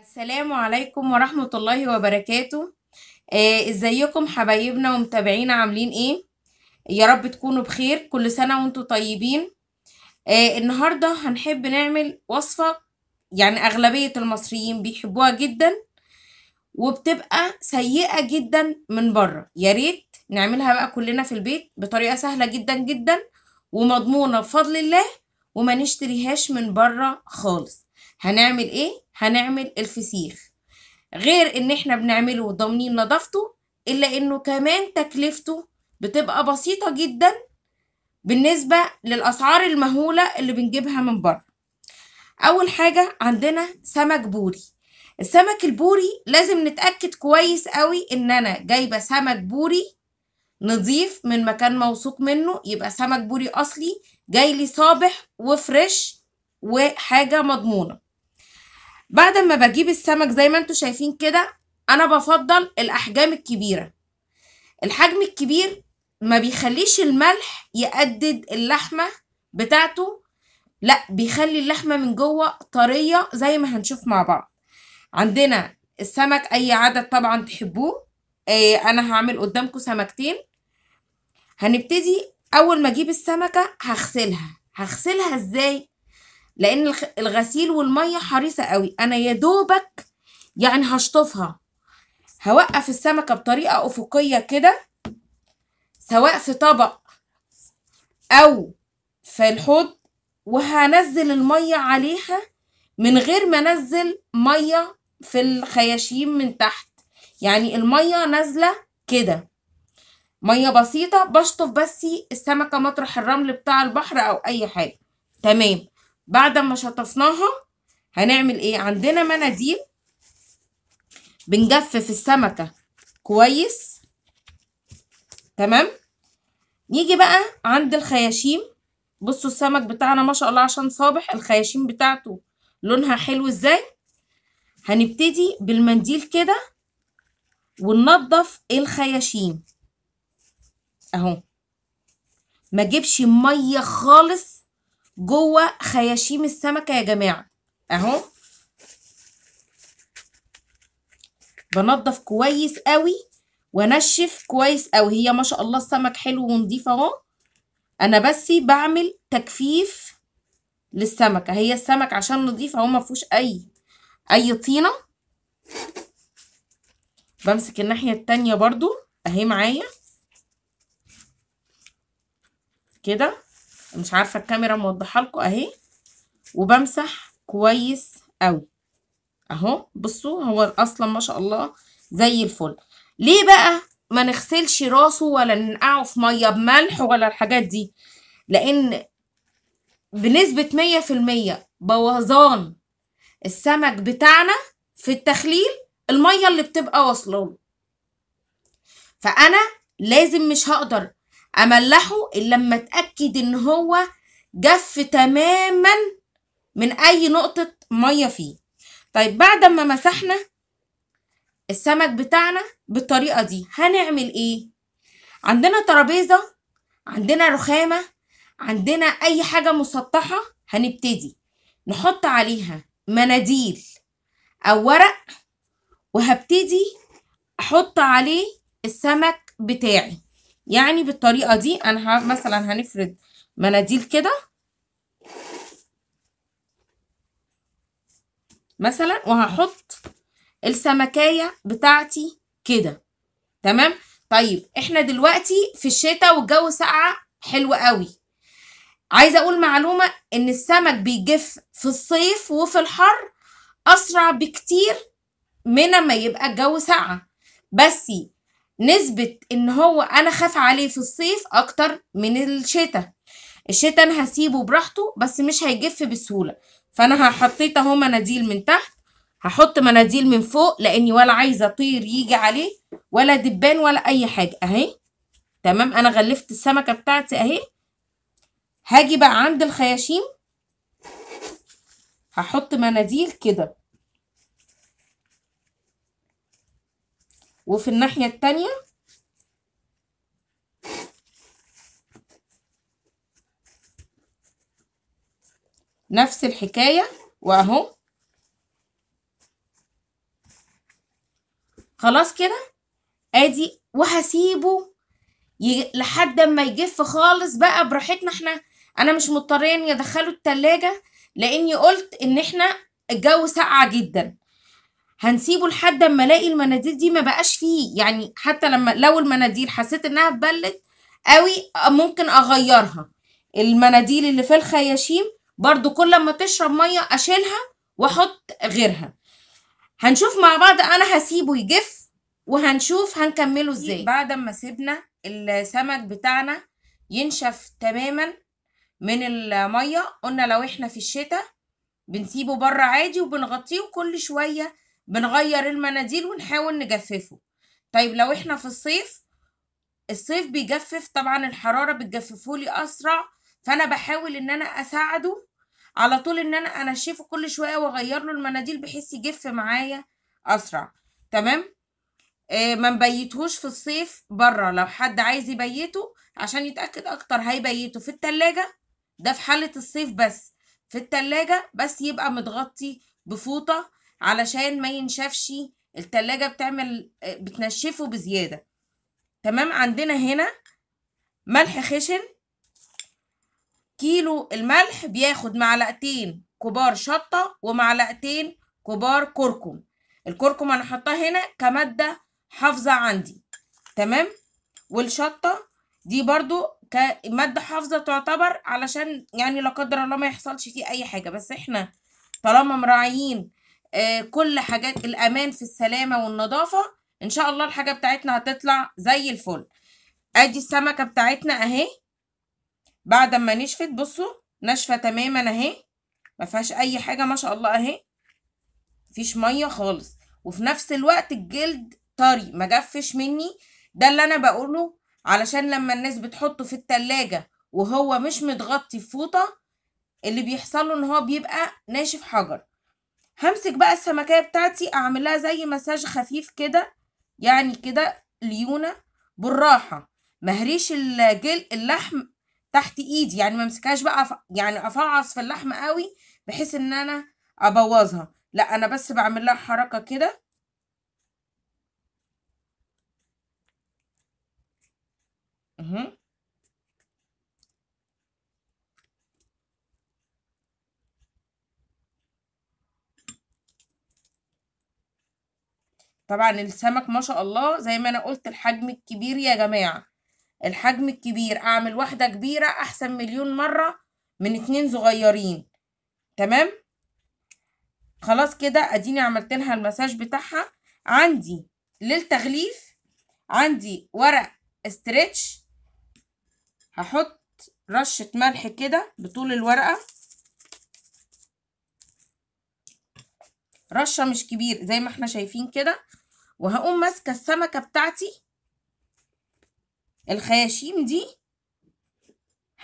السلام عليكم ورحمة الله وبركاته آه ازيكم حبايبنا ومتابعينا عاملين ايه يا رب تكونوا بخير كل سنة وانتوا طيبين آه النهاردة هنحب نعمل وصفة يعني اغلبية المصريين بيحبوها جدا وبتبقى سيئة جدا من بره ياريت نعملها بقى كلنا في البيت بطريقة سهلة جدا جدا ومضمونة بفضل الله وما نشتريهاش من بره خالص هنعمل ايه هنعمل الفسيخ غير ان احنا بنعمله وضامنين نظافته الا انه كمان تكلفته بتبقى بسيطه جدا بالنسبه للاسعار المهوله اللي بنجيبها من بره اول حاجه عندنا سمك بوري السمك البوري لازم نتاكد كويس قوي ان انا جايبه سمك بوري نضيف من مكان موثوق منه يبقى سمك بوري اصلي جاي لي صابح وفريش وحاجه مضمونه بعد ما بجيب السمك زي ما انتوا شايفين كده انا بفضل الاحجام الكبيره الحجم الكبير ما بيخليش الملح يقدد اللحمه بتاعته لا بيخلي اللحمه من جوه طريه زي ما هنشوف مع بعض عندنا السمك اي عدد طبعا تحبوه ايه انا هعمل قدامكم سمكتين هنبتدي اول ما اجيب السمكه هغسلها هغسلها ازاي لان الغسيل والميه حريصه قوي انا يا دوبك يعني هشطفها هوقف السمكه بطريقه افقيه كده سواء في طبق او في الحوض وهنزل الميه عليها من غير ما انزل ميه في الخياشيم من تحت يعني الميه نازله كده ميه بسيطه بشطف بس السمكه مطرح الرمل بتاع البحر او اي حاجه تمام بعد ما شطفناها هنعمل ايه عندنا مناديل بنجفف السمكة كويس تمام نيجي بقى عند الخياشيم بصوا السمك بتاعنا ما شاء الله عشان صابح الخياشيم بتاعته لونها حلو ازاي هنبتدي بالمنديل كده وننضف الخياشيم اهو ما جيبش ميه خالص جوه خياشيم السمكه يا جماعه اهو بنضف كويس قوي وانشف كويس قوي هي ما شاء الله السمك حلو ونضيف اهو انا بس بعمل تجفيف للسمكه هي السمك عشان نضيف اهو ما فيهوش اي اي طينه بمسك الناحيه التانية برضو اهي معايا كده مش عارفه الكاميرا موضحه لكم اهي وبمسح كويس قوي اهو بصوا هو اصلا ما شاء الله زي الفل ليه بقى ما نغسلش راسه ولا ننقعه في ميه بملح ولا الحاجات دي لان بنسبه مية في المية بوظان السمك بتاعنا في التخليل الميه اللي بتبقى واصله فانا لازم مش هقدر املحه الا لما اتاكد ان هو جف تماما من اي نقطه ميه فيه طيب بعد ما مسحنا السمك بتاعنا بالطريقه دي هنعمل ايه عندنا ترابيزه عندنا رخامه عندنا اي حاجه مسطحه هنبتدي نحط عليها مناديل او ورق وهبتدي احط عليه السمك بتاعي يعني بالطريقة دي أنا مثلا هنفرد مناديل كده مثلا وهحط السمكاية بتاعتي كده تمام طيب احنا دلوقتي في الشتاء والجو ساقعة حلو قوي عايزة اقول معلومة ان السمك بيجف في الصيف وفي الحر اسرع بكتير من ما يبقى الجو ساقعة بس نسبة ان هو انا خاف عليه في الصيف اكتر من الشتاء الشتاء انا هسيبه براحته بس مش هيجف بسهولة فانا هحطيت اهو مناديل من تحت هحط مناديل من فوق لاني ولا عايزة طير يجي عليه ولا دبان ولا اي حاجة اهي تمام انا غلفت السمكة بتاعتي اهي هاجي بقى عند الخياشيم هحط مناديل كده وفي الناحية التانية نفس الحكاية واهو خلاص كده ادي وهسيبه لحد ما يجف خالص بقى براحتنا احنا انا مش مضطرين يدخلوا التلاجة لاني قلت ان احنا الجو ساقعة جدا هنسيبه لحد اما الاقي المناديل دي ما بقاش فيه يعني حتى لما لو المناديل حسيت انها اتبلت قوي ممكن اغيرها المناديل اللي في الخياشيم برضو كل ما تشرب ميه اشيلها واحط غيرها هنشوف مع بعض انا هسيبه يجف وهنشوف هنكمله ازاي بعد ما سيبنا السمك بتاعنا ينشف تماما من الميه قلنا لو احنا في الشتاء بنسيبه بره عادي وبنغطيه كل شويه بنغير المناديل ونحاول نجففه طيب لو احنا في الصيف الصيف بيجفف طبعا الحراره بتجففه لي اسرع فانا بحاول ان انا اساعده على طول ان انا انشفه كل شويه واغير له المناديل بحيث يجف معايا اسرع تمام آه ما نبيتهوش في الصيف بره لو حد عايز يبيته عشان يتاكد اكتر هيبيته في التلاجة ده في حاله الصيف بس في التلاجة بس يبقى متغطي بفوطه علشان ما ينشفش التلاجة بتعمل آه، بتنشفه بزيادة تمام عندنا هنا ملح خشن كيلو الملح بياخد معلقتين كبار شطة ومعلقتين كبار كركم الكركم انا حطاه هنا كمادة حافظة عندي تمام والشطة دي برضو كمادة حافظة تعتبر علشان يعني لا قدر الله ما يحصلش فيه اي حاجة بس احنا طالما مراعيين آه، كل حاجات الامان في السلامه والنظافه ان شاء الله الحاجه بتاعتنا هتطلع زي الفل ادي السمكه بتاعتنا اهي بعد ما نشفت بصوا ناشفه تماما اهي ما فيهاش اي حاجه ما شاء الله اهي مفيش ميه خالص وفي نفس الوقت الجلد طري ما جفش مني ده اللي انا بقوله علشان لما الناس بتحطه في التلاجة وهو مش متغطي فوطه اللي بيحصله ان هو بيبقى ناشف حجر همسك بقى السمكية بتاعتي أعملها زي مساج خفيف كده يعني كده ليونة بالراحة مهريش الجل اللحم تحت ايدي يعني ما امسكهاش بقى أف... يعني افعص في اللحم قوي بحيث ان انا ابوظها لا انا بس بعمل لها حركه كده اهو طبعا السمك ما شاء الله زي ما انا قلت الحجم الكبير يا جماعه الحجم الكبير اعمل واحده كبيره احسن مليون مره من اتنين صغيرين تمام خلاص كده اديني عملت لها المساج بتاعها عندي للتغليف عندي ورق استرتش هحط رشه ملح كده بطول الورقه رشه مش كبير زي ما احنا شايفين كده وهقوم ماسكه السمكه بتاعتي الخياشيم دي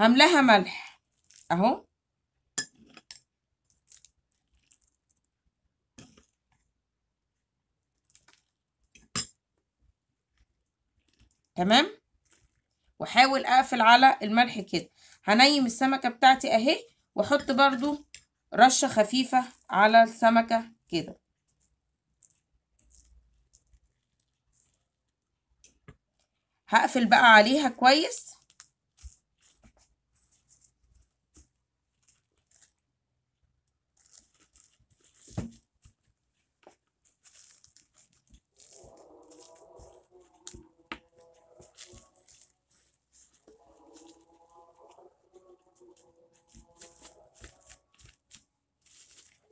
هملاها ملح اهو تمام واحاول اقفل على الملح كده هنيم السمكه بتاعتي اهي واحط برضو رشه خفيفه على السمكه كده هقفل بقى عليها كويس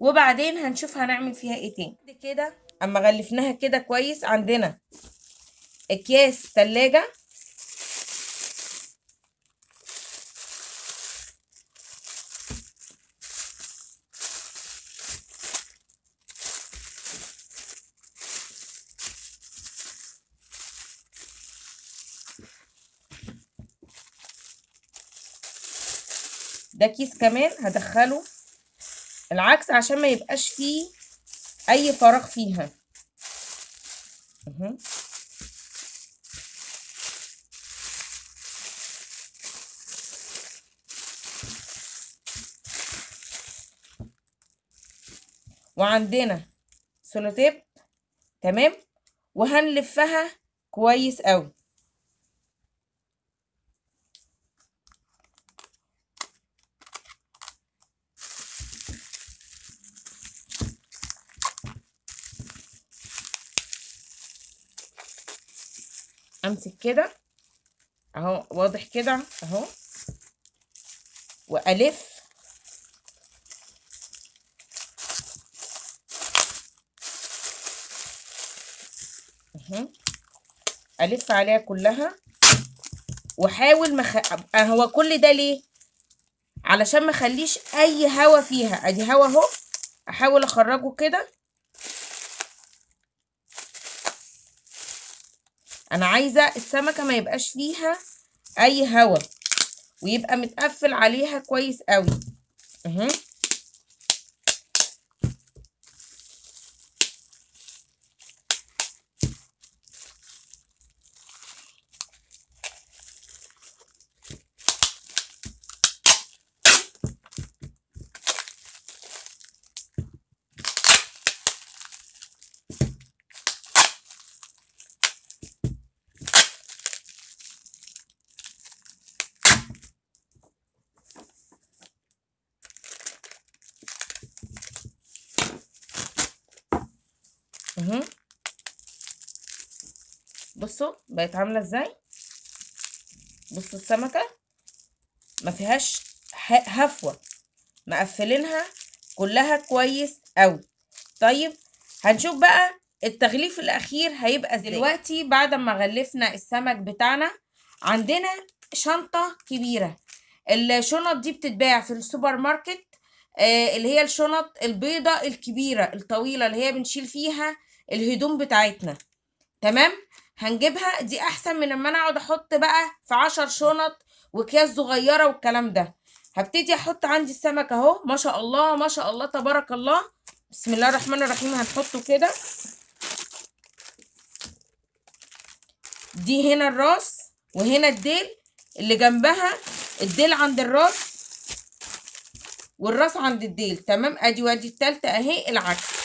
وبعدين هنشوف هنعمل فيها ايه تاني كده اما غلفناها كده كويس عندنا اكياس تلاجة ده كيس كمان هدخله العكس عشان ما يبقاش فيه اي فراغ فيها وعندنا سولوتيب تمام وهنلفها كويس قوي امسك كده اهو واضح كده اهو والف الف عليها كلها واحاول مخ... أه، هو كل ده ليه علشان ما اخليش اي هوا فيها ادي هوا اهو احاول اخرجه كده انا عايزه السمكه ما يبقاش فيها اي هوا ويبقى متقفل عليها كويس قوي اهو بصوا بقت عامله ازاي بصوا السمكه ما فيهاش هفوه مقفلينها كلها كويس قوي طيب هنشوف بقى التغليف الاخير هيبقى ازاي دلوقتي بعد ما غلفنا السمك بتاعنا عندنا شنطه كبيره الشنط دي بتتباع في السوبر ماركت آه اللي هي الشنط البيضه الكبيره الطويله اللي هي بنشيل فيها الهدوم بتاعتنا تمام هنجيبها دي احسن من اما انا اقعد احط بقى في عشر شنط واكياس صغيره والكلام ده هبتدي احط عندي السمك اهو ما شاء الله ما شاء الله تبارك الله بسم الله الرحمن الرحيم هنحطه كده دي هنا الراس وهنا الديل اللي جنبها الديل عند الراس والراس عند الديل تمام ادي وادي التالتة اهي العكس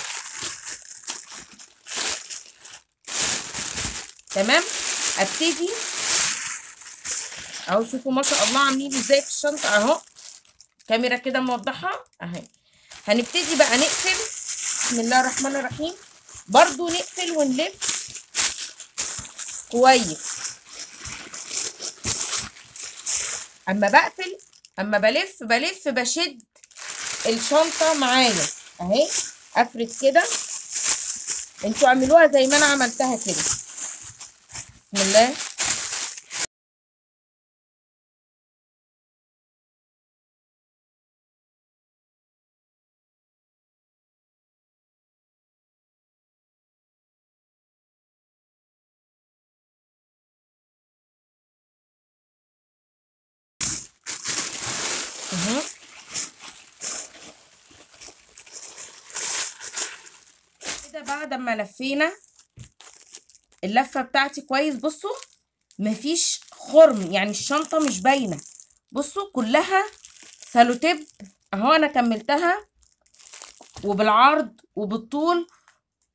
تمام ابتدي اهو شوفوا ما شاء الله عاملين ازاي في الشنطه اهو كاميرا كده موضحه اهي هنبتدي بقى نقفل بسم الله الرحمن الرحيم برضو نقفل ونلف كويس اما بقفل اما بلف بلف بشد الشنطه معايا اهي افرد كده انتوا اعملوها زي ما انا عملتها كده بسم الله كده بعد ما لفينا اللفة بتاعتي كويس بصوا مفيش خرم يعني الشنطة مش باينة بصوا كلها سالوتيب اهو انا كملتها وبالعرض وبالطول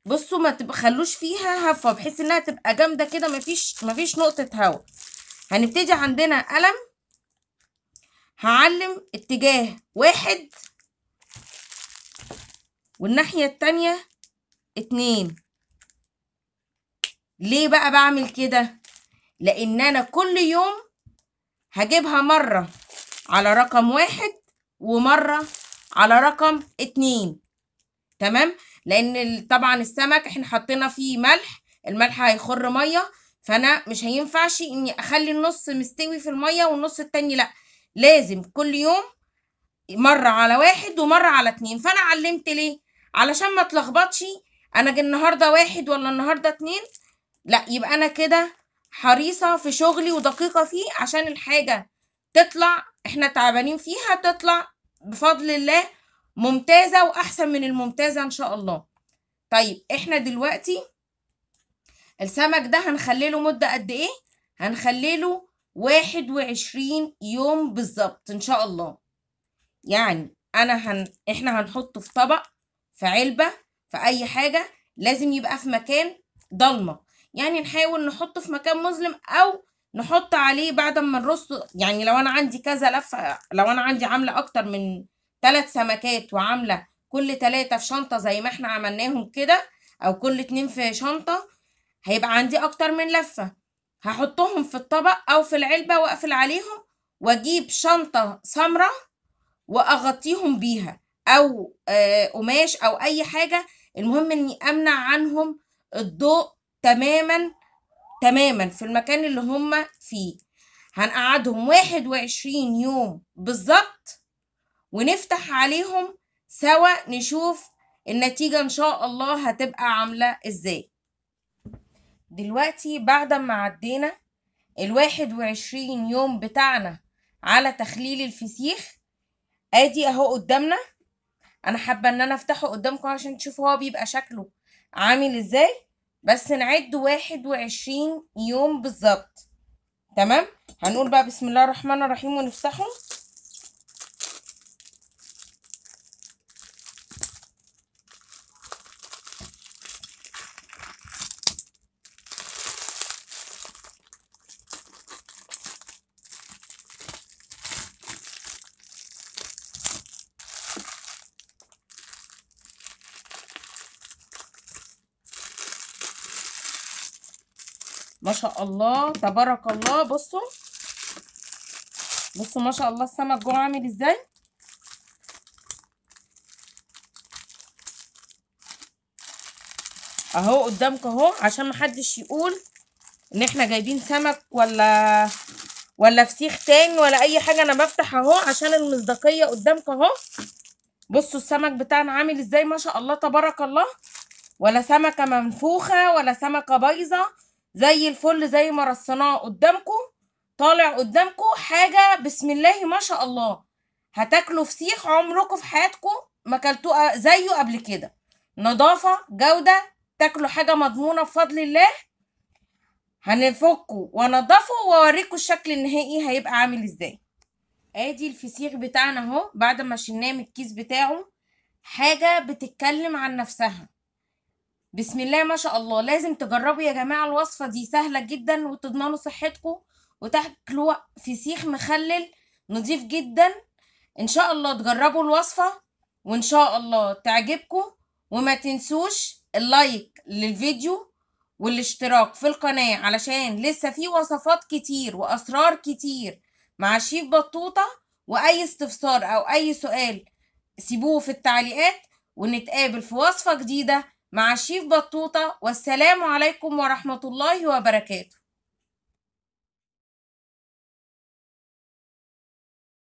بصوا ما تخلوش فيها هفه بحيث انها تبقى جامده كده مفيش مفيش نقطه هوا هنبتدي عندنا قلم هعلم اتجاه واحد والناحيه التانيه اتنين ليه بقى بعمل كده لان انا كل يوم هجيبها مرة على رقم واحد ومرة على رقم اتنين تمام لان طبعا السمك احنا حطينا فيه ملح الملح هيخر ميه فانا مش هينفعش اني اخلي النص مستوي في الميه والنص التاني لا لازم كل يوم مره على واحد ومره على اتنين فانا علمت ليه علشان ما تلخبطش انا النهارده واحد ولا النهارده اتنين لا يبقى انا كده حريصه في شغلي ودقيقه فيه عشان الحاجه تطلع احنا تعبانين فيها تطلع بفضل الله ممتازه واحسن من الممتازه ان شاء الله طيب احنا دلوقتي السمك ده هنخليله مده قد ايه هنخليله واحد وعشرين يوم بالظبط ان شاء الله يعني انا هن... احنا هنحطه في طبق في علبه في اي حاجه لازم يبقى في مكان ضلمه يعني نحاول نحطه في مكان مظلم او نحط عليه بعد ما نرصه يعني لو انا عندي كذا لفه لو انا عندي عامله اكتر من ثلاث سمكات وعامله كل ثلاثه في شنطه زي ما احنا عملناهم كده او كل اتنين في شنطه هيبقى عندي اكتر من لفه هحطهم في الطبق او في العلبه واقفل عليهم واجيب شنطه سمراء واغطيهم بيها او آه، قماش او اي حاجه المهم اني امنع عنهم الضوء تماما تماما في المكان اللي هم فيه هنقعدهم 21 يوم بالظبط ونفتح عليهم سوا نشوف النتيجة إن شاء الله هتبقى عاملة إزاي دلوقتي بعد ما عدينا الواحد وعشرين يوم بتاعنا على تخليل الفسيخ ادي اهو قدامنا انا حابه ان انا افتحه قدامكم عشان تشوفوا هو بيبقى شكله عامل ازاي بس نعد واحد وعشرين يوم بالظبط تمام هنقول بقى بسم الله الرحمن الرحيم ونفتحه ما شاء الله تبارك الله بصوا بصوا ما شاء الله السمك جوه عامل ازاي اهو قدامك اهو عشان محدش يقول ان احنا جايبين سمك ولا ولا فسيخ تاني ولا اي حاجه انا بفتح اهو عشان المصداقيه قدامك اهو بصوا السمك بتاعنا عامل ازاي ما شاء الله تبارك الله ولا سمكه منفوخه ولا سمكه بايظه زي الفل زي ما رصيناه قدامكم طالع قدامكم حاجه بسم الله ما شاء الله هتاكلوا فسيخ عمركم في حياتكم ما اكلتوه آه، زيه قبل كده نظافه جوده تاكلوا حاجه مضمونه بفضل الله هنفكه وانضفه واوريكم الشكل النهائي هيبقى عامل ازاي ادي الفسيخ بتاعنا اهو بعد ما شلناه من الكيس بتاعه حاجه بتتكلم عن نفسها بسم الله ما شاء الله لازم تجربوا يا جماعه الوصفه دي سهله جدا وتضمنوا صحتكم وتاكلوا سيخ مخلل نضيف جدا ان شاء الله تجربوا الوصفه وان شاء الله تعجبكم وما تنسوش اللايك للفيديو والاشتراك في القناه علشان لسه في وصفات كتير واسرار كتير مع شيف بطوطه واي استفسار او اي سؤال سيبوه في التعليقات ونتقابل في وصفه جديده مع شيف بطوطة والسلام عليكم ورحمة الله وبركاته